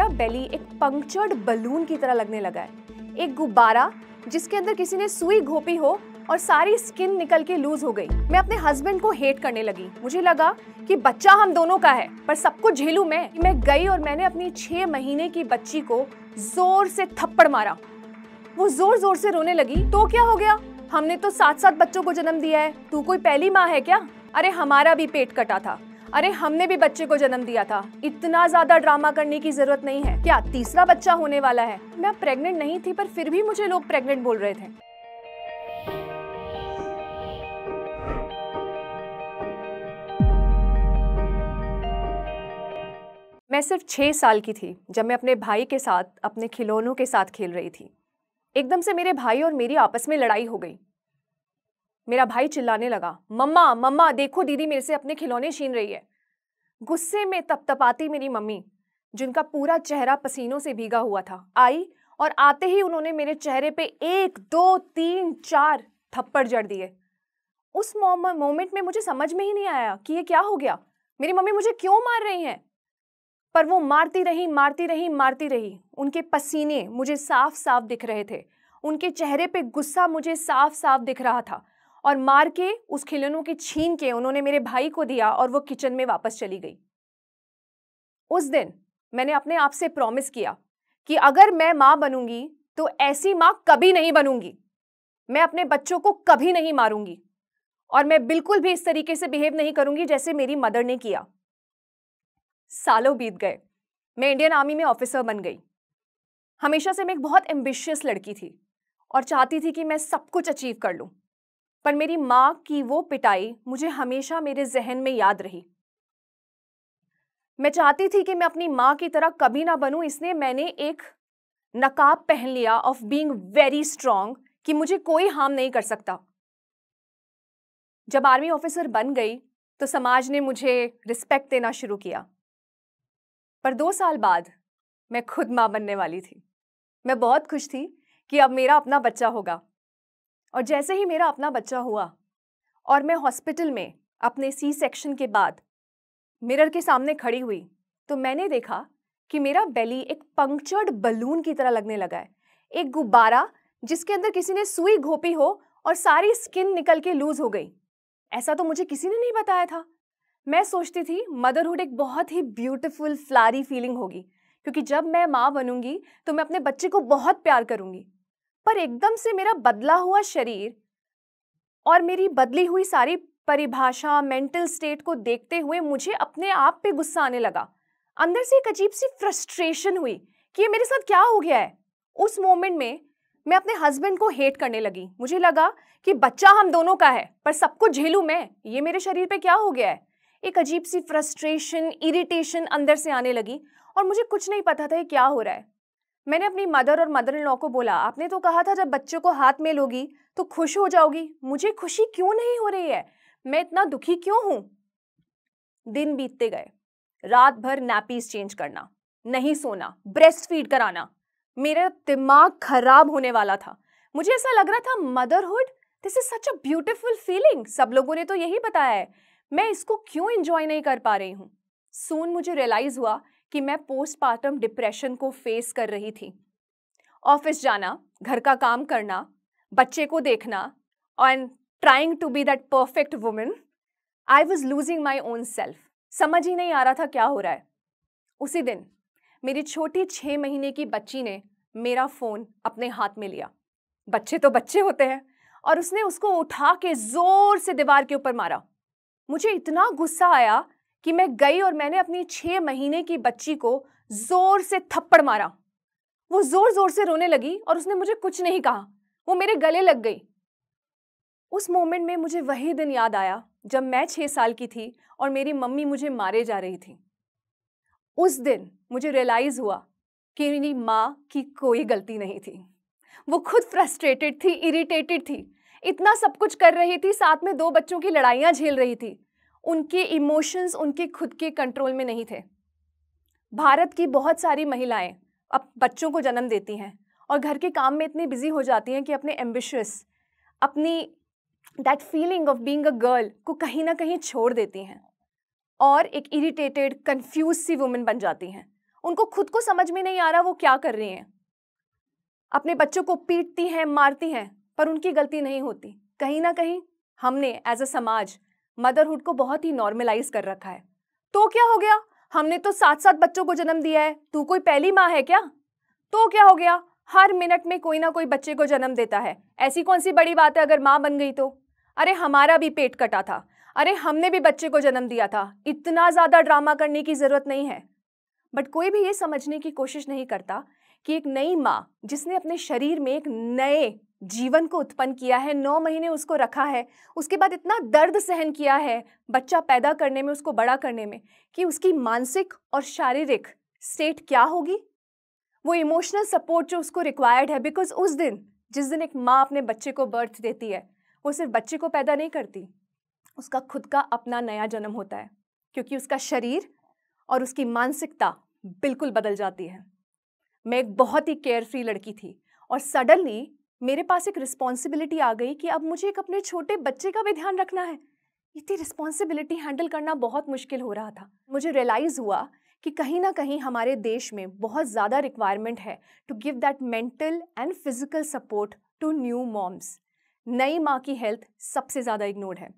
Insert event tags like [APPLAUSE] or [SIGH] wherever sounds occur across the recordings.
मेरा बेली एक punctured balloon की तरह लगने लगा है एक गुब्बारा जिसके अंदर किसी ने सुई घोपी हो और सारी स्किन निकल के लूज हो गई मैं अपने हस्बैंड को हेट करने लगी मुझे लगा कि बच्चा हम दोनों का है पर सब कुछ झेलू मैं मैं गई और मैंने अपनी छह महीने की बच्ची को जोर से थप्पड़ मारा वो जोर जोर से रोने लगी तो क्या हो गया हमने तो साथ साथ बच्चों को जन्म दिया है तू कोई पहली माँ है क्या अरे हमारा भी पेट कटा था अरे हमने भी बच्चे को जन्म दिया था इतना ज्यादा ड्रामा करने की जरूरत नहीं है क्या तीसरा बच्चा होने वाला है मैं प्रेग्नेंट नहीं थी पर फिर भी मुझे लोग प्रेग्नेंट बोल रहे थे मैं सिर्फ छह साल की थी जब मैं अपने भाई के साथ अपने खिलौनों के साथ खेल रही थी एकदम से मेरे भाई और मेरी आपस में लड़ाई हो गई मेरा भाई चिल्लाने लगा मम्मा मम्मा देखो दीदी मेरे से अपने खिलौने छीन रही है गुस्से में तपतपाती मेरी मम्मी जिनका पूरा चेहरा पसीनों से भीगा हुआ था आई और आते ही उन्होंने मेरे चेहरे पे एक दो तीन चार थप्पड़ जड़ दिए उस मोमेंट में मुझे समझ में ही नहीं आया कि ये क्या हो गया मेरी मम्मी मुझे क्यों मार रही हैं पर वो मारती रही मारती रही मारती रही उनके पसीने मुझे साफ साफ दिख रहे थे उनके चेहरे पे गुस्सा मुझे साफ साफ दिख रहा था और मार के उस खिलौनों की छीन के उन्होंने मेरे भाई को दिया और वो किचन में वापस चली गई उस दिन मैंने अपने आप से प्रॉमिस किया कि अगर मैं माँ बनूंगी तो ऐसी माँ कभी नहीं बनूंगी मैं अपने बच्चों को कभी नहीं मारूंगी और मैं बिल्कुल भी इस तरीके से बिहेव नहीं करूंगी जैसे मेरी मदर ने किया सालों बीत गए मैं इंडियन आर्मी में ऑफिसर बन गई हमेशा से मैं एक बहुत एम्बिशियस लड़की थी और चाहती थी कि मैं सब कुछ अचीव कर लूँ पर मेरी माँ की वो पिटाई मुझे हमेशा मेरे जहन में याद रही मैं चाहती थी कि मैं अपनी माँ की तरह कभी ना बनूं इसलिए मैंने एक नकाब पहन लिया ऑफ बीइंग वेरी स्ट्रांग कि मुझे कोई हार्म नहीं कर सकता जब आर्मी ऑफिसर बन गई तो समाज ने मुझे रिस्पेक्ट देना शुरू किया पर दो साल बाद मैं खुद माँ बनने वाली थी मैं बहुत खुश थी कि अब मेरा अपना बच्चा होगा और जैसे ही मेरा अपना बच्चा हुआ और मैं हॉस्पिटल में अपने सी सेक्शन के बाद मिरर के सामने खड़ी हुई तो मैंने देखा कि मेरा बेली एक पंक्चर्ड बलून की तरह लगने लगा है एक गुब्बारा जिसके अंदर किसी ने सुई घोपी हो और सारी स्किन निकल के लूज हो गई ऐसा तो मुझे किसी ने नहीं बताया था मैं सोचती थी मदरहुड एक बहुत ही ब्यूटीफुल फ्लारी फीलिंग होगी क्योंकि जब मैं माँ बनूंगी तो मैं अपने बच्चे को बहुत प्यार करूंगी पर एकदम से मेरा बदला हुआ शरीर और मेरी बदली हुई सारी परिभाषा मेंटल स्टेट को देखते हुए मुझे अपने आप पे गुस्सा आने लगा अंदर से एक अजीब सी फ्रस्ट्रेशन हुई कि ये मेरे साथ क्या हो गया है उस मोमेंट में मैं अपने हस्बैंड को हेट करने लगी मुझे लगा कि बच्चा हम दोनों का है पर सब कुछ झेलू मैं ये मेरे शरीर पे क्या हो गया है एक अजीब सी फ्रस्ट्रेशन इरिटेशन अंदर से आने लगी और मुझे कुछ नहीं पता था ये क्या हो रहा है मैंने अपनी मदर और मदर इन लॉ को बोला आपने तो कहा था जब बच्चों को हाथ में लोगी तो खुश हो जाओगी मुझे खुशी क्यों नहीं हो रही है मैं इतना दुखी क्यों हूं दिन बीतते गए रात भर नैपीज चेंज करना नहीं सोना ब्रेस्ट फीड कराना मेरा दिमाग खराब होने वाला था मुझे ऐसा लग रहा था motherhood this is such a beautiful feeling सब लोगों ने तो यही बताया है मैं इसको क्यों इंजॉय नहीं कर पा रही हूँ सून मुझे रियलाइज हुआ कि मैं पोस्टपार्टम डिप्रेशन को फेस कर रही थी ऑफिस जाना घर का काम करना बच्चे को देखना and trying to be that perfect women I was losing my own self समझ ही नहीं आ रहा था क्या हो रहा है उसी दिन मेरी छोटी छः महीने की बच्ची ने मेरा फ़ोन अपने हाथ में लिया बच्चे तो बच्चे होते हैं और उसने उसको उठा के ज़ोर से दीवार के ऊपर मारा मुझे इतना गुस्सा आया कि मैं गई और मैंने अपनी छः महीने की बच्ची को ज़ोर से थप्पड़ मारा वो ज़ोर ज़ोर से रोने लगी और उसने मुझे कुछ नहीं कहा वो मेरे गले लग गई उस मोमेंट में मुझे वही दिन याद आया जब मैं छः साल की थी और मेरी मम्मी मुझे मारे जा रही थी उस दिन मुझे रियलाइज़ हुआ कि मेरी माँ की कोई गलती नहीं थी वो खुद फ्रस्ट्रेटेड थी इरिटेटेड थी इतना सब कुछ कर रही थी साथ में दो बच्चों की लड़ाइयाँ झेल रही थी उनके इमोशंस उनके खुद के कंट्रोल में नहीं थे भारत की बहुत सारी महिलाएं अब बच्चों को जन्म देती हैं और घर के काम में इतनी बिजी हो जाती हैं कि अपने एम्बिशियस अपनी that feeling of being a girl को कहीं ना कहीं छोड़ देती हैं और एक इरिटेटेड कन्फ्यूज सी वुमेन बन जाती हैं उनको खुद को समझ में नहीं आ रहा वो क्या कर रही हैं अपने बच्चों को पीटती हैं मारती हैं पर उनकी गलती नहीं होती कहीं ना कहीं हमने एज अ समाज मदरहुड को बहुत ही नॉर्मलाइज कर रखा है तो क्या हो गया हमने तो सात सात बच्चों को जन्म दिया है तू कोई पहली माँ है क्या तो क्या हो गया हर मिनट में कोई ना कोई बच्चे को जन्म देता है ऐसी कौन सी बड़ी बात है अगर माँ बन गई तो अरे हमारा भी पेट कटा था अरे हमने भी बच्चे को जन्म दिया था इतना ज़्यादा ड्रामा करने की ज़रूरत नहीं है बट कोई भी ये समझने की कोशिश नहीं करता कि एक नई माँ जिसने अपने शरीर में एक नए जीवन को उत्पन्न किया है नौ महीने उसको रखा है उसके बाद इतना दर्द सहन किया है बच्चा पैदा करने में उसको बड़ा करने में कि उसकी मानसिक और शारीरिक स्टेट क्या होगी वो इमोशनल सपोर्ट जो उसको रिक्वायर्ड है बिकॉज उस दिन जिस दिन एक माँ अपने बच्चे को बर्थ देती है वो सिर्फ बच्चे को पैदा नहीं करती उसका खुद का अपना नया जन्म होता है क्योंकि उसका शरीर और उसकी मानसिकता बिल्कुल बदल जाती है मैं एक बहुत ही केयर फ्री लड़की थी और सडनली मेरे पास एक रिस्पॉन्सिबिलिटी आ गई कि अब मुझे एक अपने छोटे बच्चे का भी ध्यान रखना है इतनी रिस्पॉन्सिबिलिटी हैंडल करना बहुत मुश्किल हो रहा था मुझे रियलाइज़ हुआ कि कहीं ना कहीं हमारे देश में बहुत ज़्यादा रिक्वायरमेंट है to give that mental and physical support to new moms नई माँ की हेल्थ सबसे ज़्यादा इग्नोर्ड है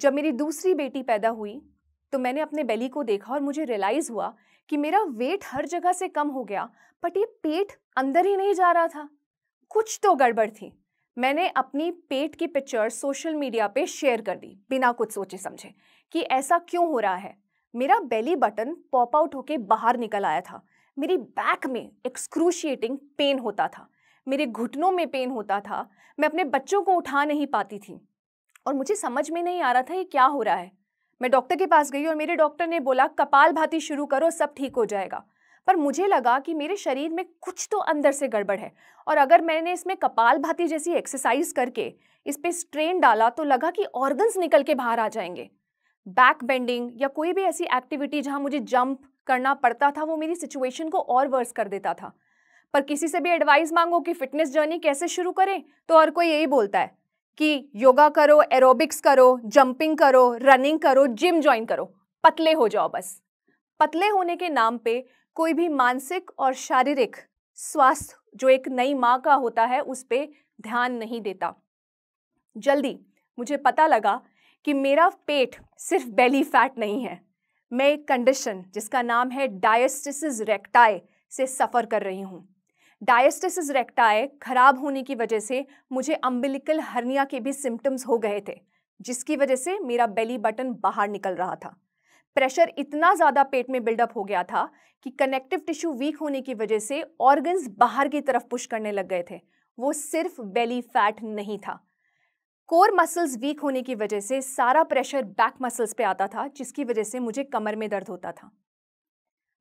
जब मेरी दूसरी बेटी पैदा हुई तो मैंने अपने बेली को देखा और मुझे रियलाइज़ हुआ कि मेरा वेट हर जगह से कम हो गया बट ये पेट अंदर ही नहीं जा रहा था कुछ तो गड़बड़ थी मैंने अपनी पेट की पिक्चर सोशल मीडिया पे शेयर कर दी बिना कुछ सोचे समझे कि ऐसा क्यों हो रहा है मेरा बेली बटन पॉप आउट होके बाहर निकल आया था मेरी बैक में एक्सक्रूशिएटिंग पेन होता था मेरे घुटनों में पेन होता था मैं अपने बच्चों को उठा नहीं पाती थी और मुझे समझ में नहीं आ रहा था ये क्या हो रहा है मैं डॉक्टर के पास गई और मेरे डॉक्टर ने बोला कपाल भाती शुरू करो सब ठीक हो जाएगा पर मुझे लगा कि मेरे शरीर में कुछ तो अंदर से गड़बड़ है और अगर मैंने इसमें कपाल भाती जैसी एक्सरसाइज करके इस पर स्ट्रेन डाला तो लगा कि ऑर्गन्स निकल के बाहर आ जाएंगे बैक बेंडिंग या कोई भी ऐसी एक्टिविटी जहाँ मुझे जंप करना पड़ता था वो मेरी सिचुएशन को और वर्स कर देता था पर किसी से भी एडवाइस मांगो कि फिटनेस जर्नी कैसे शुरू करें तो हर कोई यही बोलता है कि योगा करो एरोबिक्स करो जंपिंग करो रनिंग करो जिम ज्वाइन करो पतले हो जाओ बस पतले होने के नाम पे कोई भी मानसिक और शारीरिक स्वास्थ्य जो एक नई माँ का होता है उस पर ध्यान नहीं देता जल्दी मुझे पता लगा कि मेरा पेट सिर्फ बेली फैट नहीं है मैं एक कंडीशन जिसका नाम है डायस्टिसिस रेक्टाई से सफ़र कर रही हूँ डायस्टिसिस रेक्टाई खराब होने की वजह से मुझे अम्बिलिकल हर्निया के भी सिम्टम्स हो गए थे जिसकी वजह से मेरा बेली बटन बाहर निकल रहा था प्रेशर इतना ज़्यादा पेट में बिल्डअप हो गया था कि कनेक्टिव टिश्यू वीक होने की वजह से ऑर्गन्स बाहर की तरफ पुश करने लग गए थे वो सिर्फ बेली फैट नहीं था कोर मसल्स वीक होने की वजह से सारा प्रेशर बैक मसल्स पे आता था जिसकी वजह से मुझे कमर में दर्द होता था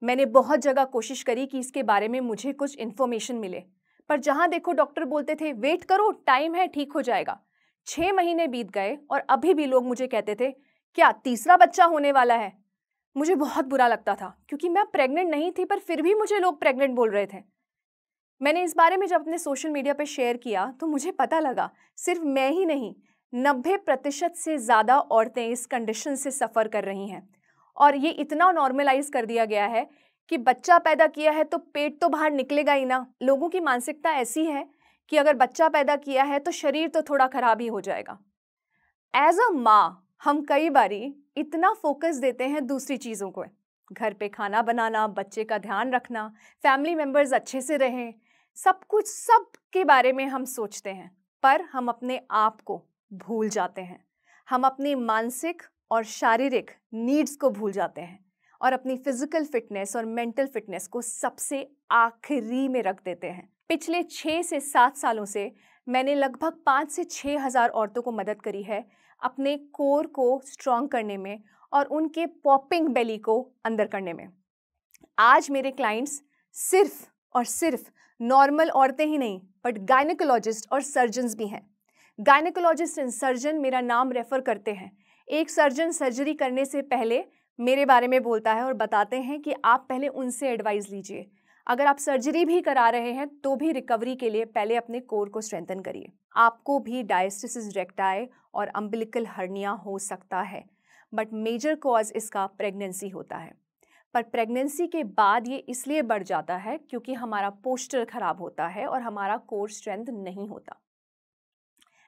मैंने बहुत जगह कोशिश करी कि इसके बारे में मुझे कुछ इन्फॉर्मेशन मिले पर जहाँ देखो डॉक्टर बोलते थे वेट करो टाइम है ठीक हो जाएगा छः महीने बीत गए और अभी भी लोग मुझे कहते थे क्या तीसरा बच्चा होने वाला है मुझे बहुत बुरा लगता था क्योंकि मैं प्रेग्नेंट नहीं थी पर फिर भी मुझे लोग प्रेग्नेंट बोल रहे थे मैंने इस बारे में जब अपने सोशल मीडिया पर शेयर किया तो मुझे पता लगा सिर्फ मैं ही नहीं नब्बे प्रतिशत से ज़्यादा औरतें इस कंडीशन से सफ़र कर रही हैं और ये इतना नॉर्मलाइज कर दिया गया है कि बच्चा पैदा किया है तो पेट तो बाहर निकलेगा ही ना लोगों की मानसिकता ऐसी है कि अगर बच्चा पैदा किया है तो शरीर तो थोड़ा ख़राब ही हो जाएगा एज अ माँ हम कई बारी इतना फोकस देते हैं दूसरी चीज़ों को घर पे खाना बनाना बच्चे का ध्यान रखना फैमिली मेम्बर्स अच्छे से रहें सब कुछ सब के बारे में हम सोचते हैं पर हम अपने आप को भूल जाते हैं हम अपने मानसिक और शारीरिक नीड्स को भूल जाते हैं और अपनी फिजिकल फिटनेस और मेंटल फिटनेस को सबसे आखिरी में रख देते हैं पिछले छः से सात सालों से मैंने लगभग पाँच से छः हज़ार औरतों को मदद करी है अपने कोर को स्ट्रॉन्ग करने में और उनके पॉपिंग बेली को अंदर करने में आज मेरे क्लाइंट्स सिर्फ और सिर्फ नॉर्मल औरतें ही नहीं बट गायनिकोलॉजिस्ट और सर्जन्स भी हैं गायनिकोलॉजिस्ट एंड सर्जन मेरा नाम रेफ़र करते हैं एक सर्जन सर्जरी करने से पहले मेरे बारे में बोलता है और बताते हैं कि आप पहले उनसे एडवाइस लीजिए अगर आप सर्जरी भी करा रहे हैं तो भी रिकवरी के लिए पहले अपने कोर को स्ट्रेंथन करिए आपको भी डायस्टिसिस रेक्टाई और अम्बिलिकल हर्निया हो सकता है बट मेजर कॉज इसका प्रेगनेंसी होता है पर प्रेगनेंसी के बाद ये इसलिए बढ़ जाता है क्योंकि हमारा पोस्टर ख़राब होता है और हमारा कोर स्ट्रेंथ नहीं होता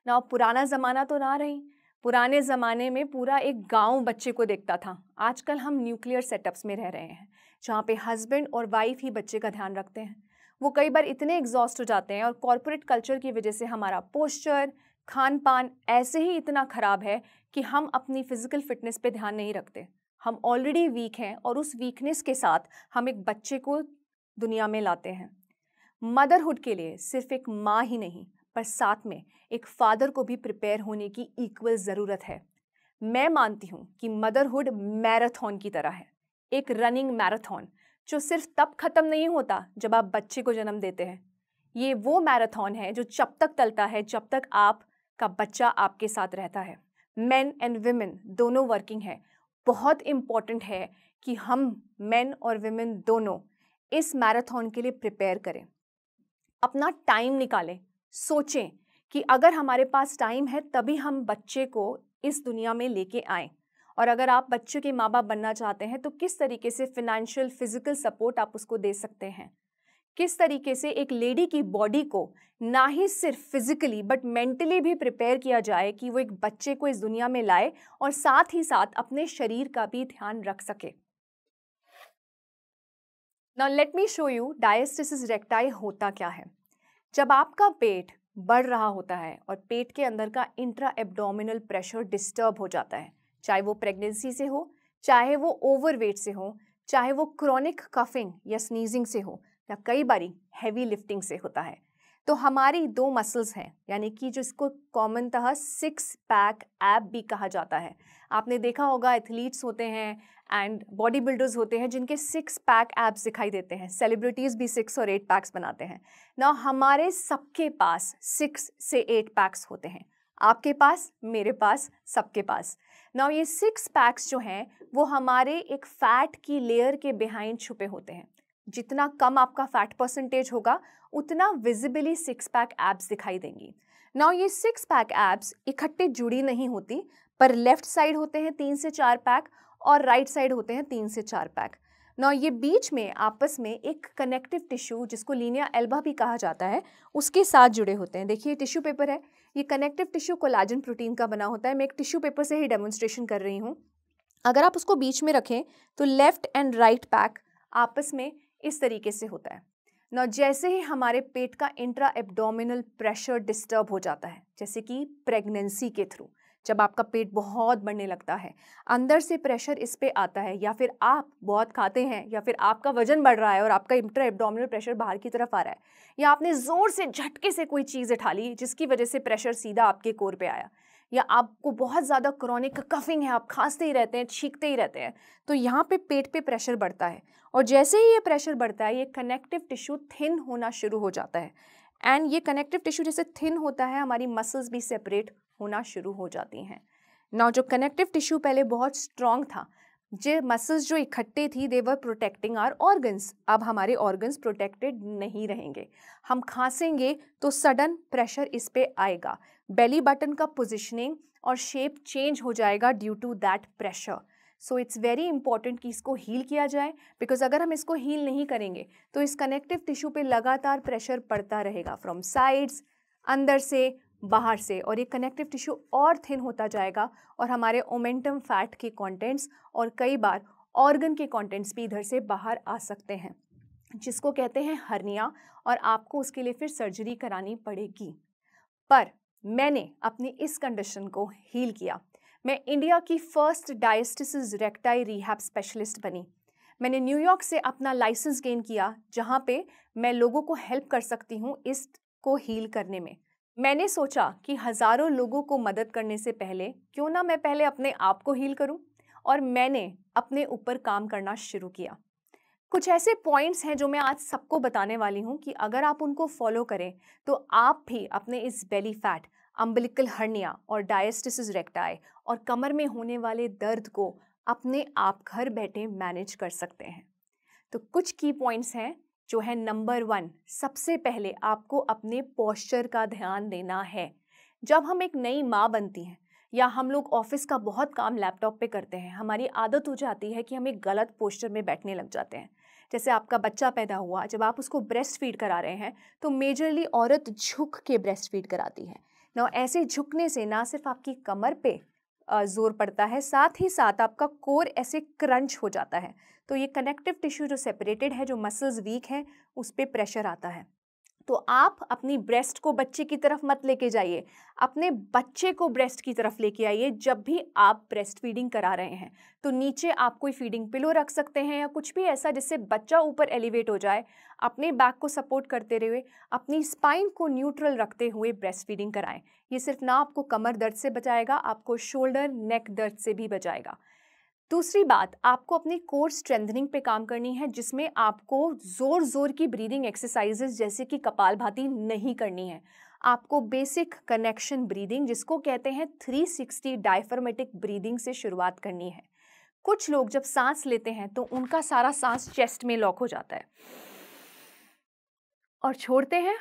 ना पुराना ज़माना तो ना रही पुराने ज़माने में पूरा एक गांव बच्चे को देखता था आजकल हम न्यूक्लियर सेटअप्स में रह रहे हैं जहाँ पे हस्बैंड और वाइफ ही बच्चे का ध्यान रखते हैं वो कई बार इतने एग्जॉस्ट हो जाते हैं और कॉरपोरेट कल्चर की वजह से हमारा पोस्चर खान पान ऐसे ही इतना ख़राब है कि हम अपनी फ़िज़िकल फिटनेस पे ध्यान नहीं रखते हम ऑलरेडी वीक हैं और उस वीकनेस के साथ हम एक बच्चे को दुनिया में लाते हैं मदरहुड के लिए सिर्फ एक माँ ही नहीं पर साथ में एक फादर को भी प्रिपेयर होने की इक्वल ज़रूरत है मैं मानती हूँ कि मदरहुड मैराथन की तरह है एक रनिंग मैराथन जो सिर्फ तब ख़त्म नहीं होता जब आप बच्चे को जन्म देते हैं ये वो मैराथन है जो जब तक चलता है जब तक आप का बच्चा आपके साथ रहता है मैन एंड वेमेन दोनों वर्किंग है बहुत इम्पॉर्टेंट है कि हम मैन और वेमेन दोनों इस मैराथन के लिए प्रिपेयर करें अपना टाइम निकालें सोचें कि अगर हमारे पास टाइम है तभी हम बच्चे को इस दुनिया में लेके आएं और अगर आप बच्चे के माँ बाप बनना चाहते हैं तो किस तरीके से फिनेंशियल फिजिकल सपोर्ट आप उसको दे सकते हैं किस तरीके से एक लेडी की बॉडी को ना ही सिर्फ फिजिकली बट मेंटली भी प्रिपेयर किया जाए कि वो एक बच्चे को इस दुनिया में लाए और साथ ही साथ अपने शरीर का भी ध्यान रख सके ना let me show you diastasis recti होता क्या है जब आपका पेट बढ़ रहा होता है और पेट के अंदर का इंट्रा एब्डोमिनल प्रेशर डिस्टर्ब हो जाता है चाहे वो प्रेगनेंसी से हो चाहे वो ओवरवेट से हो चाहे वो क्रॉनिक कफिंग या स्नीजिंग से हो या कई बारी हैवी लिफ्टिंग से होता है तो हमारी दो मसल्स हैं यानी कि जिसको कॉमनतः सिक्स पैक ऐप भी कहा जाता है आपने देखा होगा एथलीट्स होते हैं एंड बॉडी बिल्डर्स होते हैं जिनके सिक्स पैक ऐप्स दिखाई देते हैं सेलिब्रिटीज़ भी सिक्स और एट पैक्स बनाते हैं ना हमारे सबके पास सिक्स से एट पैक्स होते हैं आपके पास मेरे पास सबके पास नाउ ये सिक्स पैक्स जो हैं वो हमारे एक फैट की लेयर के बिहाइंड छुपे होते हैं जितना कम आपका फैट परसेंटेज होगा उतना विजिबली सिक्स पैक एब्स दिखाई देंगी नाउ ये सिक्स पैक एब्स इकट्ठे जुड़ी नहीं होती पर लेफ्ट साइड होते हैं तीन से चार पैक और राइट right साइड होते हैं तीन से चार पैक ना ये बीच में आपस में एक कनेक्टिव टिश्यू जिसको लीनिया एल्बा भी कहा जाता है उसके साथ जुड़े होते हैं देखिए टिश्यू पेपर है ये कनेक्टिव टिश्यू कोलाजन प्रोटीन का बना होता है मैं एक टिश्यू पेपर से ही डेमोन्स्ट्रेशन कर रही हूँ अगर आप उसको बीच में रखें तो लेफ्ट एंड राइट पैक आपस में इस तरीके से होता है ना जैसे ही हमारे पेट का इंट्रा एबडोमिनल प्रेशर डिस्टर्ब हो जाता है जैसे कि प्रेगनेंसी के थ्रू जब आपका पेट बहुत बढ़ने लगता है अंदर से प्रेशर इस पर आता है या फिर आप बहुत खाते हैं या फिर आपका वजन बढ़ रहा है और आपका इंटर एबडोमिनल प्रेशर बाहर की तरफ आ रहा है या आपने ज़ोर से झटके से कोई चीज़ उठा ली जिसकी वजह से प्रेशर सीधा आपके कोर पर आया या आपको बहुत ज़्यादा क्रॉनिक कफिंग है आप खांसते ही रहते हैं छींकते ही रहते हैं तो यहाँ पे पेट पे प्रेशर बढ़ता है और जैसे ही ये प्रेशर बढ़ता है ये कनेक्टिव टिश्यू थिन होना शुरू हो जाता है एंड ये कनेक्टिव टिश्यू जैसे थिन होता है हमारी मसल्स भी सेपरेट होना शुरू हो जाती हैं ना जो कनेक्टिव टिश्यू पहले बहुत स्ट्रॉन्ग था जे मसल्स जो इकट्ठे थी they were protecting our organs अब हमारे ऑर्गन्स प्रोटेक्टेड नहीं रहेंगे हम खांसेंगे तो सडन प्रेशर इस पर आएगा बेली बटन का पोजिशनिंग और शेप चेंज हो जाएगा due to that pressure so it's very important कि इसको हील किया जाए बिकॉज अगर हम इसको हील नहीं करेंगे तो इस कनेक्टिव टिश्यू पे लगातार प्रेशर पड़ता रहेगा फ्रॉम साइड्स अंदर से बाहर से और ये कनेक्टिव टिश्यू और थिन होता जाएगा और हमारे ओमेंटम फैट के कंटेंट्स और कई बार ऑर्गन के कंटेंट्स भी इधर से बाहर आ सकते हैं जिसको कहते हैं हर्निया और आपको उसके लिए फिर सर्जरी करानी पड़ेगी पर मैंने अपनी इस कंडीशन को हील किया मैं इंडिया की first diastasis recti rehab specialist बनी मैंने न्यूयॉर्क से अपना लाइसेंस गेन किया जहाँ पे मैं लोगों को हेल्प कर सकती हूँ इस को हील करने में मैंने सोचा कि हज़ारों लोगों को मदद करने से पहले क्यों ना मैं पहले अपने आप को हील करूं और मैंने अपने ऊपर काम करना शुरू किया कुछ ऐसे पॉइंट्स हैं जो मैं आज सबको बताने वाली हूं कि अगर आप उनको फॉलो करें तो आप भी अपने इस बेली फैट अम्बलिकल हर्निया और डायस्टिस रेक्टाई और कमर में होने वाले दर्द को अपने आप घर बैठे मैनेज कर सकते हैं तो कुछ की पॉइंट्स हैं जो है नंबर वन सबसे पहले आपको अपने पोस्चर का ध्यान देना है जब हम एक नई माँ बनती हैं या हम लोग ऑफिस का बहुत काम लैपटॉप पे करते हैं हमारी आदत हो जाती है कि हम एक गलत पोस्चर में बैठने लग जाते हैं जैसे आपका बच्चा पैदा हुआ जब आप उसको ब्रेस्ट फीड करा रहे हैं तो मेजरली औरत झुक के ब्रेस्ट फीड कराती है ना ऐसे झुकने से ना सिर्फ आपकी कमर पे ज़ोर पड़ता है साथ ही साथ आपका कोर ऐसे क्रंच हो जाता है तो ये कनेक्टिव टिश्यू जो सेपरेटेड है जो मसल्स वीक हैं उस पर प्रेशर आता है तो आप अपनी ब्रेस्ट को बच्चे की तरफ मत लेके जाइए अपने बच्चे को ब्रेस्ट की तरफ लेके आइए जब भी आप ब्रेस्ट फीडिंग करा रहे हैं तो नीचे आप कोई फीडिंग पिलो रख सकते हैं या कुछ भी ऐसा जिससे बच्चा ऊपर एलिवेट हो जाए अपने बैक को सपोर्ट करते हुए अपनी स्पाइन को न्यूट्रल रखते हुए ब्रेस्ट फीडिंग कराएँ ये सिर्फ ना आपको कमर दर्द से बचाएगा आपको शोल्डर नेक दर्द से भी बचाएगा दूसरी बात आपको अपनी कोर स्ट्रेंथनिंग पे काम करनी है जिसमें आपको ज़ोर ज़ोर की ब्रीदिंग एक्सरसाइजेस जैसे कि कपाल भाती नहीं करनी है आपको बेसिक कनेक्शन ब्रीदिंग जिसको कहते हैं 360 डायफर्मेटिक ब्रीदिंग से शुरुआत करनी है कुछ लोग जब सांस लेते हैं तो उनका सारा सांस चेस्ट में लॉक हो जाता है और छोड़ते हैं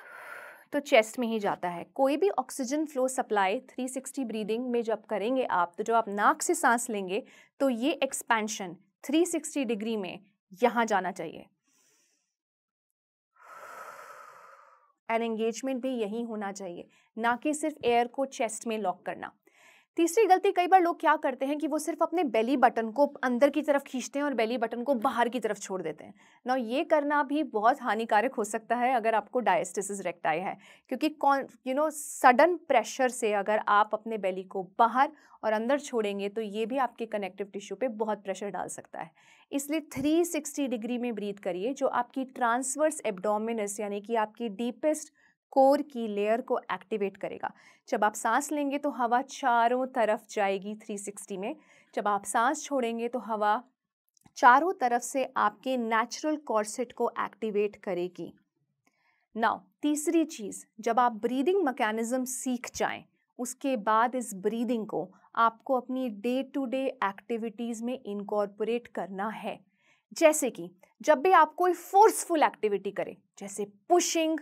तो चेस्ट में ही जाता है कोई भी ऑक्सीजन फ्लो सप्लाई 360 ब्रीदिंग में जब करेंगे आप तो जब आप नाक से सांस लेंगे तो ये एक्सपेंशन 360 डिग्री में यहाँ जाना चाहिए एंड एंगेजमेंट भी यही होना चाहिए ना कि सिर्फ एयर को चेस्ट में लॉक करना तीसरी गलती कई बार लोग क्या करते हैं कि वो सिर्फ अपने बेली बटन को अंदर की तरफ खींचते हैं और बेली बटन को बाहर की तरफ छोड़ देते हैं ना ये करना भी बहुत हानिकारक हो सकता है अगर आपको डायस्टिसिस रेक्टाई है क्योंकि कौन यू नो सडन प्रेशर से अगर आप अपने बेली को बाहर और अंदर छोड़ेंगे तो ये भी आपके कनेक्टिव टिश्यू पर बहुत प्रेशर डाल सकता है इसलिए 360 डिग्री में ब्रीथ करिए जो आपकी ट्रांसवर्स एबडोमिनस यानी कि आपकी डीपेस्ट कोर की लेयर को एक्टिवेट करेगा जब आप सांस लेंगे तो हवा चारों तरफ जाएगी 360 में जब आप सांस छोड़ेंगे तो हवा चारों तरफ से आपके नेचुरल कॉर्सेट को एक्टिवेट करेगी नाउ तीसरी चीज़ जब आप ब्रीदिंग मैकेनिज़्म सीख जाएं उसके बाद इस ब्रीदिंग को आपको अपनी डे टू डे एक्टिविटीज़ में इनकॉर्पोरेट करना है जैसे कि जब भी आप कोई फोर्सफुल एक्टिविटी करें जैसे पुशिंग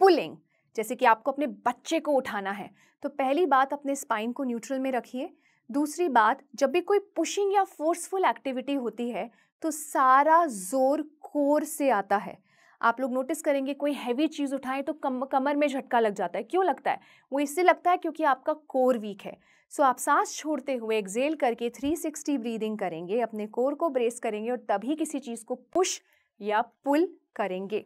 पुलिंग जैसे कि आपको अपने बच्चे को उठाना है तो पहली बात अपने स्पाइन को न्यूट्रल में रखिए दूसरी बात जब भी कोई पुशिंग या फोर्सफुल एक्टिविटी होती है तो सारा जोर कोर से आता है आप लोग नोटिस करेंगे कोई हैवी चीज़ उठाएं तो कम कमर में झटका लग जाता है क्यों लगता है वो इससे लगता है क्योंकि आपका कोर वीक है सो so, आप सांस छोड़ते हुए एक्जेल करके 360 ब्रीदिंग करेंगे अपने कोर को ब्रेस करेंगे और तभी किसी चीज़ को पुश या पुल करेंगे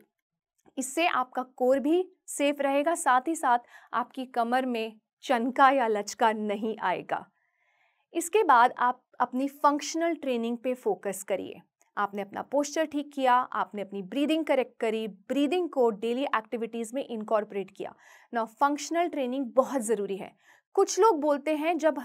इससे आपका कोर भी सेफ रहेगा साथ ही साथ आपकी कमर में चनका या लचका नहीं आएगा इसके बाद आप अपनी फंक्शनल ट्रेनिंग पे फोकस करिए आपने अपना पोस्चर ठीक किया आपने अपनी ब्रीदिंग करेक्ट करी ब्रीदिंग को डेली एक्टिविटीज़ में इनकॉर्पोरेट किया नाउ फंक्शनल ट्रेनिंग बहुत ज़रूरी है कुछ लोग बोलते हैं जब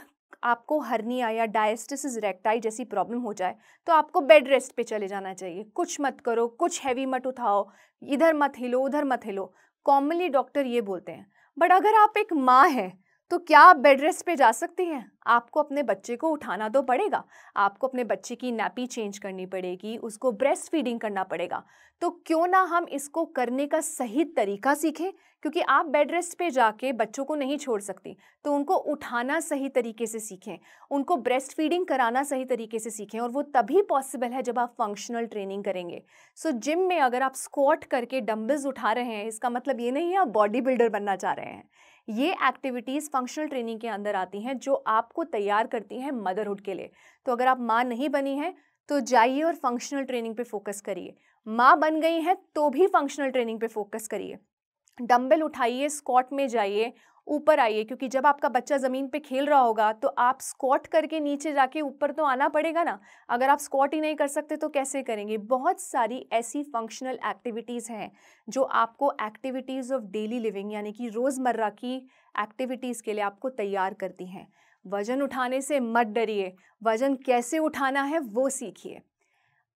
आपको हर्निया या डायस्टिसिस रेक्टाई जैसी प्रॉब्लम हो जाए तो आपको बेड रेस्ट पे चले जाना चाहिए कुछ मत करो कुछ हैवी मत उठाओ इधर मत हिलो उधर मत हिलो कॉमनली डॉक्टर ये बोलते हैं बट अगर आप एक माँ हैं तो क्या आप बेड रेस्ट पे जा सकती हैं आपको अपने बच्चे को उठाना तो पड़ेगा आपको अपने बच्चे की नैपी चेंज करनी पड़ेगी उसको ब्रेस्ट फीडिंग करना पड़ेगा तो क्यों ना हम इसको करने का सही तरीका सीखें क्योंकि आप बेड रेस्ट पे जाके बच्चों को नहीं छोड़ सकती तो उनको उठाना सही तरीके से सीखें उनको ब्रेस्ट फीडिंग कराना सही तरीके से सीखें और वो तभी पॉसिबल है जब आप फंक्शनल ट्रेनिंग करेंगे सो so, जिम में अगर आप स्क्वाट करके डम्बल्स उठा रहे हैं इसका मतलब ये नहीं है आप बॉडी बिल्डर बनना चाह रहे हैं ये एक्टिविटीज़ फंक्शनल ट्रेनिंग के अंदर आती हैं जो आपको तैयार करती हैं मदरहुड के लिए तो अगर आप माँ नहीं बनी हैं तो जाइए और फंक्शनल ट्रेनिंग पे फोकस करिए माँ बन गई हैं तो भी फंक्शनल ट्रेनिंग पे फोकस करिए डंबल उठाइए स्कॉट में जाइए ऊपर आइए क्योंकि जब आपका बच्चा ज़मीन पे खेल रहा होगा तो आप स्कॉट करके नीचे जाके ऊपर तो आना पड़ेगा ना अगर आप स्कॉट ही नहीं कर सकते तो कैसे करेंगे बहुत सारी ऐसी फंक्शनल एक्टिविटीज़ हैं जो आपको एक्टिविटीज़ ऑफ डेली लिविंग यानी कि रोज़मर्रा की एक्टिविटीज़ के लिए आपको तैयार करती हैं वज़न उठाने से मत डरिए वज़न कैसे उठाना है वो सीखिए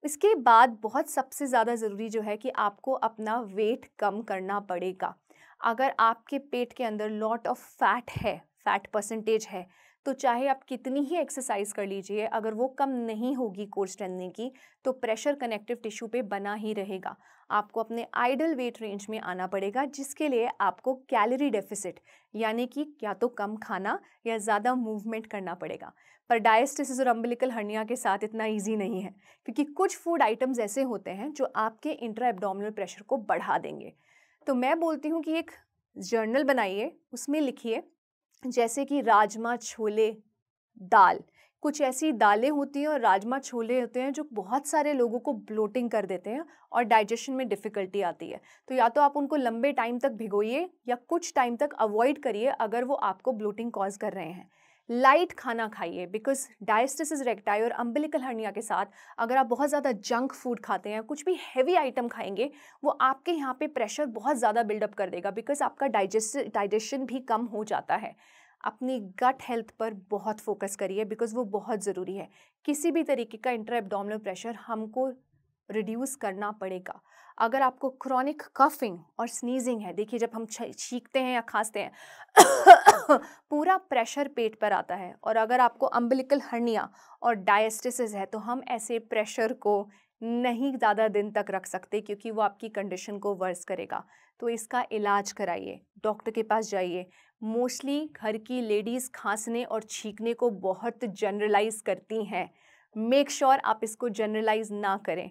इसके बाद बहुत सबसे ज़्यादा ज़रूरी जो है कि आपको अपना वेट कम करना पड़ेगा अगर आपके पेट के अंदर लॉट ऑफ फैट है फैट परसेंटेज है तो चाहे आप कितनी ही एक्सरसाइज कर लीजिए अगर वो कम नहीं होगी कोर स्ट्रेंथनिंग की तो प्रेशर कनेक्टिव टिश्यू पे बना ही रहेगा आपको अपने आइडल वेट रेंज में आना पड़ेगा जिसके लिए आपको कैलोरी डेफिसिट यानी कि या तो कम खाना या ज़्यादा मूवमेंट करना पड़ेगा पर डायस्टिस और अम्बिलिकल हर्निया के साथ इतना ईजी नहीं है क्योंकि कुछ फूड आइटम्स ऐसे होते हैं जो आपके इंट्रा एब्डोमिनल प्रेशर को बढ़ा देंगे तो मैं बोलती हूँ कि एक जर्नल बनाइए उसमें लिखिए जैसे कि राजमा छोले दाल कुछ ऐसी दालें होती हैं और राजमा छोले होते हैं जो बहुत सारे लोगों को ब्लोटिंग कर देते हैं और डाइजेशन में डिफ़िकल्टी आती है तो या तो आप उनको लंबे टाइम तक भिगोइए या कुछ टाइम तक अवॉइड करिए अगर वो आपको ब्लोटिंग कॉज कर रहे हैं लाइट खाना खाइए बिकॉज डायस्टिस रेक्टाई और अम्बिलिकल हर्निया के साथ अगर आप बहुत ज़्यादा जंक फूड खाते हैं कुछ भी हैवी आइटम खाएंगे वो आपके यहाँ पे प्रेशर बहुत ज़्यादा बिल्डअप कर देगा बिकॉज आपका डाइजेस्ट डाइजेशन भी कम हो जाता है अपनी गट हेल्थ पर बहुत फोकस करिए बिकॉज वो बहुत ज़रूरी है किसी भी तरीके का इंटर एब्डोमिनल प्रेशर हमको रिड्यूस करना पड़ेगा अगर आपको क्रॉनिक कफिंग और स्नीजिंग है देखिए जब हम छींकते हैं या खांसते हैं [COUGHS] पूरा प्रेशर पेट पर आता है और अगर आपको अम्बिलिकल हर्निया और डायस्टिसिस है तो हम ऐसे प्रेशर को नहीं ज़्यादा दिन तक रख सकते क्योंकि वो आपकी कंडीशन को वर्स करेगा तो इसका इलाज कराइए डॉक्टर के पास जाइए मोस्टली घर की लेडीज़ खांसने और छींकने को बहुत जनरलाइज करती हैं मेक श्योर sure आप इसको जनरलाइज ना करें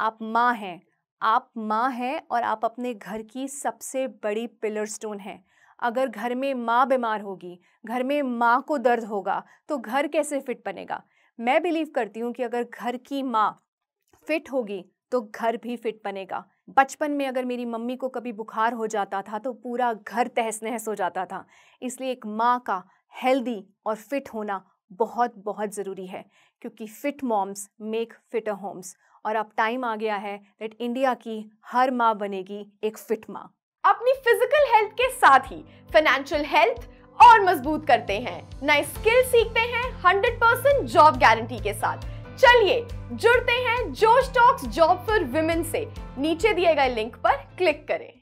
आप माँ हैं आप माँ हैं और आप अपने घर की सबसे बड़ी पिलर स्टोन हैं अगर घर में माँ बीमार होगी घर में माँ को दर्द होगा तो घर कैसे फिट बनेगा मैं बिलीव करती हूँ कि अगर घर की माँ फिट होगी तो घर भी फिट बनेगा बचपन में अगर मेरी मम्मी को कभी बुखार हो जाता था तो पूरा घर तहस नहस हो जाता था इसलिए एक माँ का हेल्दी और फिट होना बहुत बहुत ज़रूरी है क्योंकि fit moms make fit homes और अब टाइम आ गया है दैट इंडिया की हर माँ बनेगी एक फिट माँ अपनी फिजिकल हेल्थ के साथ ही फाइनेंशियल हेल्थ और मजबूत करते हैं नए स्किल सीखते हैं हंड्रेड परसेंट जॉब गारंटी के साथ चलिए जुड़ते हैं जोश टॉक्स जॉब फॉर विमेन से नीचे दिए गए लिंक पर क्लिक करें